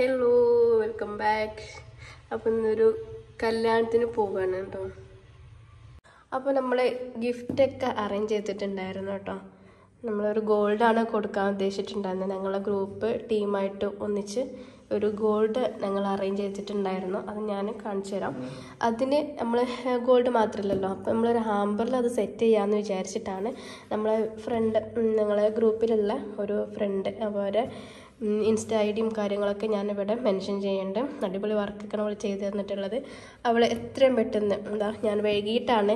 hello welcome back അപ്പം ഇന്നൊരു കല്യാണത്തിന് പോവുകയാണ് കേട്ടോ അപ്പോൾ നമ്മൾ ഗിഫ്റ്റൊക്കെ അറേഞ്ച് ചെയ്തിട്ടുണ്ടായിരുന്നു കേട്ടോ നമ്മളൊരു ഗോൾഡാണ് കൊടുക്കാൻ ഉദ്ദേശിച്ചിട്ടുണ്ടായിരുന്നത് ഞങ്ങളെ ഗ്രൂപ്പ് ടീമായിട്ട് ഒന്നിച്ച് ഒരു ഗോൾഡ് ഞങ്ങൾ അറേഞ്ച് ചെയ്തിട്ടുണ്ടായിരുന്നു അത് ഞാൻ കാണിച്ചു തരാം അതിന് നമ്മൾ ഗോൾഡ് മാത്രമല്ലല്ലോ അപ്പോൾ നമ്മളൊരു ഹാമ്പറിൽ അത് സെറ്റ് ചെയ്യാമെന്ന് വിചാരിച്ചിട്ടാണ് നമ്മളെ ഫ്രണ്ട് ഞങ്ങളെ ഗ്രൂപ്പിലുള്ള ഒരു ഫ്രണ്ട് അവരെ ഇൻസ്റ്റ ഐ ഡിയും കാര്യങ്ങളൊക്കെ ഞാനിവിടെ മെൻഷൻ ചെയ്യുന്നുണ്ട് അടിപൊളി വർക്കൊക്കെയാണ് അവൾ ചെയ്തു തന്നിട്ടുള്ളത് അവൾ എത്രയും പെട്ടെന്ന് എന്താ ഞാൻ വൈകിട്ടാണ്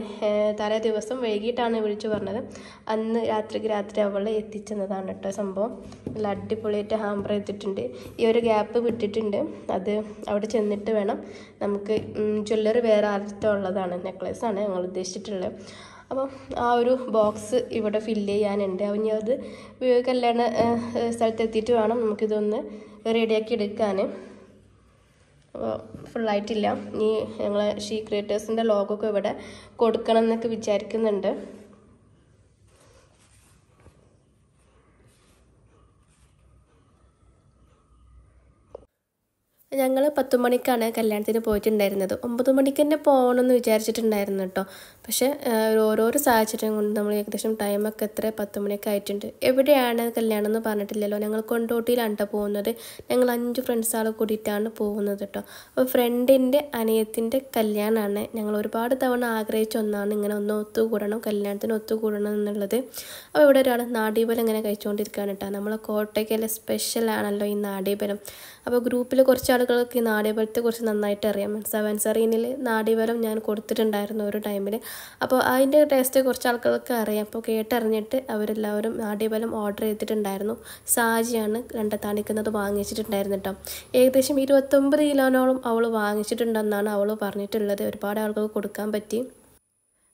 തലേ ദിവസം വൈകിട്ടാണ് വിളിച്ചു പറഞ്ഞത് അന്ന് രാത്രിക്ക് രാത്രി അവൾ എത്തിച്ചെന്നതാണ് കേട്ടോ സംഭവം നല്ല അടിപൊളിയായിട്ട് ഹാമ്പർ എത്തിയിട്ടുണ്ട് ഈ ഒരു ഗ്യാപ്പ് വിട്ടിട്ടുണ്ട് അത് അവിടെ ചെന്നിട്ട് വേണം നമുക്ക് ജ്വല്ലറി വേറെ അർത്ഥമുള്ളതാണ് നെക്ലസ് ആണ് ഞങ്ങൾ ഉദ്ദേശിച്ചിട്ടുള്ളത് അപ്പം ആ ഒരു ബോക്സ് ഇവിടെ ഫില്ല് ചെയ്യാനുണ്ട് അപ്പം ഞാൻ അത് കല്യാണ സ്ഥലത്തെത്തിയിട്ട് വേണം നമുക്കിതൊന്ന് റെഡിയാക്കി എടുക്കാൻ അപ്പോൾ ഫുള്ളായിട്ടില്ല ഇനി ഞങ്ങളെ ഷീ ക്രിയേറ്റേഴ്സിൻ്റെ ലോഗൊക്കെ ഇവിടെ കൊടുക്കണം എന്നൊക്കെ വിചാരിക്കുന്നുണ്ട് ഞങ്ങൾ പത്ത് മണിക്കാണ് കല്യാണത്തിന് പോയിട്ടുണ്ടായിരുന്നത് ഒമ്പത് മണിക്ക് തന്നെ പോകണമെന്ന് വിചാരിച്ചിട്ടുണ്ടായിരുന്നു കേട്ടോ പക്ഷേ ഓരോരോ സാഹചര്യം കൊണ്ട് നമ്മൾ ഏകദേശം ടൈമൊക്കെ എത്ര പത്ത് മണിയൊക്കെ ആയിട്ടുണ്ട് എവിടെയാണ് കല്യാണം എന്ന് പറഞ്ഞിട്ടില്ലല്ലോ ഞങ്ങൾ കൊണ്ടോട്ടിയിലാണ് കേട്ടോ പോകുന്നത് ഞങ്ങൾ അഞ്ച് ഫ്രണ്ട്സാൾ കൂടിയിട്ടാണ് പോകുന്നത് കേട്ടോ അപ്പോൾ ഫ്രണ്ടിൻ്റെ അനിയത്തിൻ്റെ കല്യാണമാണ് ഞങ്ങൾ ഒരുപാട് തവണ ആഗ്രഹിച്ച ഒന്നാണ് ഇങ്ങനെ ഒന്ന് ഒത്തുകൂടണം കല്യാണത്തിന് ഒത്തുകൂടണം എന്നുള്ളത് അപ്പോൾ ഇവിടെ ഒരാൾ നാടീപലം ഇങ്ങനെ കഴിച്ചുകൊണ്ടിരിക്കുകയാണ് കേട്ടോ നമ്മളെ കോട്ടയ്ക്കല്ലേ സ്പെഷ്യലാണല്ലോ ഈ നാടീപലം അപ്പോൾ ഗ്രൂപ്പിൽ കുറച്ച് ആൾ ആളുകൾക്ക് ഈ കുറിച്ച് നന്നായിട്ട് അറിയാം സെവൻ സെറീനിൽ നാഡീവരം ഞാൻ കൊടുത്തിട്ടുണ്ടായിരുന്നു ഒരു ടൈമിൽ അപ്പോൾ അതിൻ്റെ ടേസ്റ്റ് കുറച്ച് ആളുകൾക്ക് അറിയാം അപ്പോൾ കേട്ടറിഞ്ഞിട്ട് അവരെല്ലാവരും നാടിവരം ഓർഡർ ചെയ്തിട്ടുണ്ടായിരുന്നു സാജിയാണ് രണ്ടത്താണിക്കുന്നത് വാങ്ങിച്ചിട്ടുണ്ടായിരുന്നു കേട്ടോ ഏകദേശം ഇരുപത്തൊമ്പത് കിലോനോളം അവൾ വാങ്ങിച്ചിട്ടുണ്ടെന്നാണ് അവൾ പറഞ്ഞിട്ടുള്ളത് ഒരുപാട് ആൾക്കാർക്ക് കൊടുക്കാൻ പറ്റി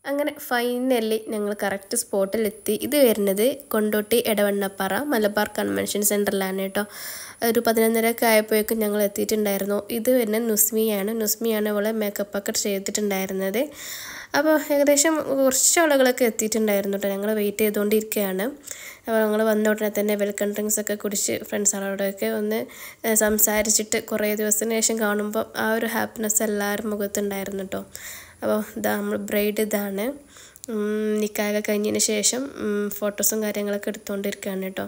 അങ്ങനെ ഫൈനലി ഞങ്ങൾ കറക്റ്റ് സ്പോട്ടിലെത്തി ഇത് വരുന്നത് കൊണ്ടോട്ടി എടവണ്ണപ്പാറ മലബാർ കൺവെൻഷൻ സെൻറ്ററിലാണ് കേട്ടോ ഒരു പതിനൊന്നരക്ക് ആയപ്പോഴേക്കും ഞങ്ങൾ എത്തിയിട്ടുണ്ടായിരുന്നു ഇത് വരുന്ന നുസ്മിയാണ് നുസ്മിയാണ് ഇവളെ മേക്കപ്പ് ഒക്കെ ചെയ്തിട്ടുണ്ടായിരുന്നത് അപ്പോൾ ഏകദേശം കുറച്ച് ആളുകളൊക്കെ എത്തിയിട്ടുണ്ടായിരുന്നു കേട്ടോ ഞങ്ങൾ വെയിറ്റ് ചെയ്തുകൊണ്ടിരിക്കുകയാണ് അപ്പോൾ ഞങ്ങൾ വന്ന ഉടനെ തന്നെ വെൽക്കം ഡ്രിങ്ക്സ് ഒക്കെ കുടിച്ച് ഫ്രണ്ട്സുകളോടൊക്കെ ഒന്ന് സംസാരിച്ചിട്ട് കുറേ ദിവസത്തിന് ശേഷം കാണുമ്പോൾ ആ ഒരു ഹാപ്പിനെസ് എല്ലാവരും മുഖത്തുണ്ടായിരുന്നു കേട്ടോ അപ്പോൾ ഇതാ നമ്മൾ ബ്രൈഡ് ഇതാണ് നിക്കായ കഴിഞ്ഞതിന് ശേഷം ഫോട്ടോസും കാര്യങ്ങളൊക്കെ എടുത്തുകൊണ്ടിരിക്കുകയാണ് കേട്ടോ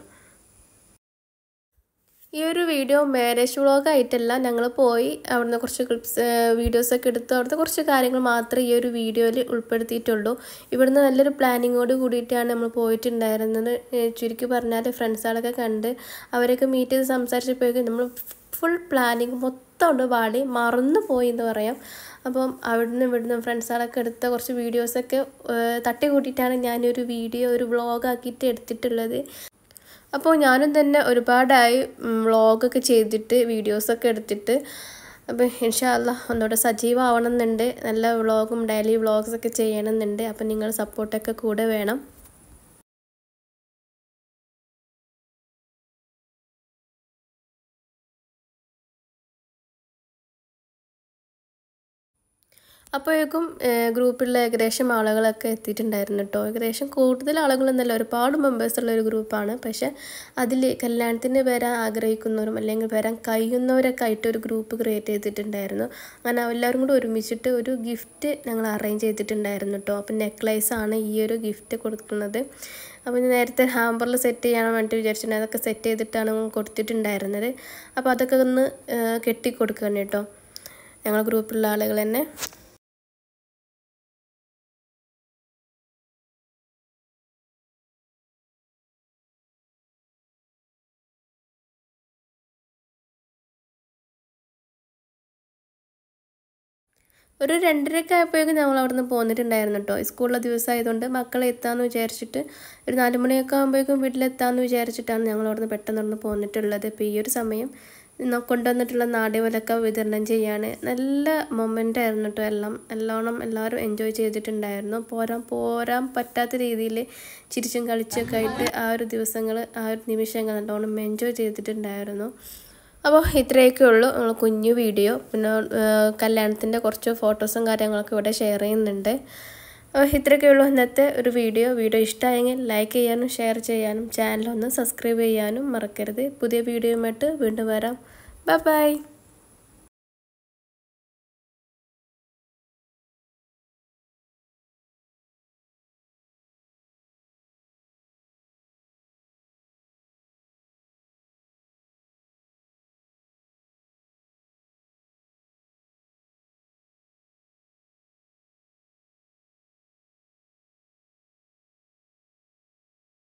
ഈ ഒരു വീഡിയോ മാരേജ് വ്ളോഗായിട്ടല്ല ഞങ്ങൾ പോയി അവിടുന്ന് കുറച്ച് ക്ലിപ്സ് വീഡിയോസൊക്കെ എടുത്തു അവിടുത്തെ കുറച്ച് കാര്യങ്ങൾ മാത്രമേ ഈ ഒരു വീഡിയോയിൽ ഉൾപ്പെടുത്തിയിട്ടുള്ളൂ ഇവിടുന്ന് നല്ലൊരു പ്ലാനിങ്ങോട് കൂടിയിട്ടാണ് നമ്മൾ പോയിട്ടുണ്ടായിരുന്നത് ചുരുക്കി പറഞ്ഞാൽ ഫ്രണ്ട്സുകളൊക്കെ കണ്ട് അവരൊക്കെ മീറ്റ് ചെയ്ത് സംസാരിച്ചപ്പോഴേക്കും നമ്മൾ ഫുൾ പ്ലാനിങ് മൊത്തം മൊത്തമുണ്ട് പാടി മറന്നു പോയി എന്ന് പറയാം അപ്പം അവിടുന്ന് ഇവിടുന്ന് ഫ്രണ്ട്സുകളൊക്കെ എടുത്ത കുറച്ച് വീഡിയോസൊക്കെ തട്ടി കൂട്ടിയിട്ടാണ് ഞാനൊരു വീഡിയോ ഒരു വ്ളോഗാക്കിയിട്ട് എടുത്തിട്ടുള്ളത് അപ്പോൾ ഞാനും തന്നെ ഒരുപാടായി വ്ളോഗൊക്കെ ചെയ്തിട്ട് വീഡിയോസൊക്കെ എടുത്തിട്ട് അപ്പോൾ ഇൻഷാല്ല ഒന്നുകൂടെ സജീവമാവണം എന്നുണ്ട് നല്ല വ്ളോഗും ഡെയിലി വ്ളോഗ്സൊക്കെ എന്നുണ്ട് അപ്പോൾ നിങ്ങൾ സപ്പോർട്ടൊക്കെ കൂടെ വേണം അപ്പോഴേക്കും ഗ്രൂപ്പിലുള്ള ഏകദേശം ആളുകളൊക്കെ എത്തിയിട്ടുണ്ടായിരുന്നു കേട്ടോ ഏകദേശം കൂടുതൽ ആളുകളെന്നല്ല ഒരുപാട് മെമ്പേഴ്സ് ഉള്ള ഒരു ഗ്രൂപ്പാണ് പക്ഷെ അതിൽ കല്യാണത്തിന് വരാൻ ആഗ്രഹിക്കുന്നവരും അല്ലെങ്കിൽ വരാൻ കഴിയുന്നവരൊക്കെ ആയിട്ട് ഒരു ഗ്രൂപ്പ് ക്രിയേറ്റ് ചെയ്തിട്ടുണ്ടായിരുന്നു അങ്ങനെ എല്ലാവരും കൂടി ഒരുമിച്ചിട്ട് ഒരു ഗിഫ്റ്റ് ഞങ്ങൾ അറേഞ്ച് ചെയ്തിട്ടുണ്ടായിരുന്നു കേട്ടോ അപ്പം നെക്ലേസ് ആണ് ഈ ഒരു ഗിഫ്റ്റ് കൊടുക്കുന്നത് അപ്പോൾ ഞാൻ നേരത്തെ ഹാമ്പറിൽ സെറ്റ് ചെയ്യാൻ വേണ്ടി വിചാരിച്ചിട്ടുണ്ടായിരുന്നു അതൊക്കെ സെറ്റ് ചെയ്തിട്ടാണ് കൊടുത്തിട്ടുണ്ടായിരുന്നത് അപ്പോൾ അതൊക്കെ ഒന്ന് കെട്ടിക്കൊടുക്കുകയാണ് കേട്ടോ ഞങ്ങളുടെ ഗ്രൂപ്പിലുള്ള ആളുകൾ തന്നെ ഒരു രണ്ടരയൊക്കെ ആയപ്പോഴേക്കും ഞങ്ങൾ നിന്ന് പോന്നിട്ടുണ്ടായിരുന്നു കേട്ടോ സ്കൂളിലെ ദിവസമായതുകൊണ്ട് മക്കളെ എത്താമെന്ന് വിചാരിച്ചിട്ട് ഒരു നാല് മണിയൊക്കെ ആകുമ്പോഴേക്കും വീട്ടിലെത്താമെന്ന് വിചാരിച്ചിട്ടാണ് ഞങ്ങൾ നിന്ന് പെട്ടെന്ന് നിന്ന് പോന്നിട്ടുള്ളത് ഇപ്പോൾ ഈ ഒരു സമയം കൊണ്ടുവന്നിട്ടുള്ള നാടകവിലൊക്കെ വിതരണം ചെയ്യാണ് നല്ല മൊമെൻ്റ് ആയിരുന്നു കേട്ടോ എല്ലാം നല്ലോണം എല്ലാവരും എൻജോയ് ചെയ്തിട്ടുണ്ടായിരുന്നു പോരാൻ പോരാൻ പറ്റാത്ത രീതിയിൽ ചിരിച്ചും കളിച്ചൊക്കെ ആയിട്ട് ആ ഒരു ദിവസങ്ങൾ ആ ഒരു നിമിഷങ്ങൾ നല്ലോണം എൻജോയ് ചെയ്തിട്ടുണ്ടായിരുന്നു അപ്പോൾ ഇത്രയൊക്കെ ഉള്ളൂ കുഞ്ഞു വീഡിയോ പിന്നെ കല്യാണത്തിൻ്റെ കുറച്ച് ഫോട്ടോസും കാര്യങ്ങളൊക്കെ ഇവിടെ ഷെയർ ചെയ്യുന്നുണ്ട് അപ്പോൾ ഇത്രയൊക്കെ ഉള്ളൂ ഇന്നത്തെ ഒരു വീഡിയോ വീഡിയോ ഇഷ്ടമായെങ്കിൽ ലൈക്ക് ചെയ്യാനും ഷെയർ ചെയ്യാനും ചാനലൊന്ന് സബ്സ്ക്രൈബ് ചെയ്യാനും മറക്കരുത് പുതിയ വീഡിയോയുമായിട്ട് വീണ്ടും വരാം ബൈ ബൈ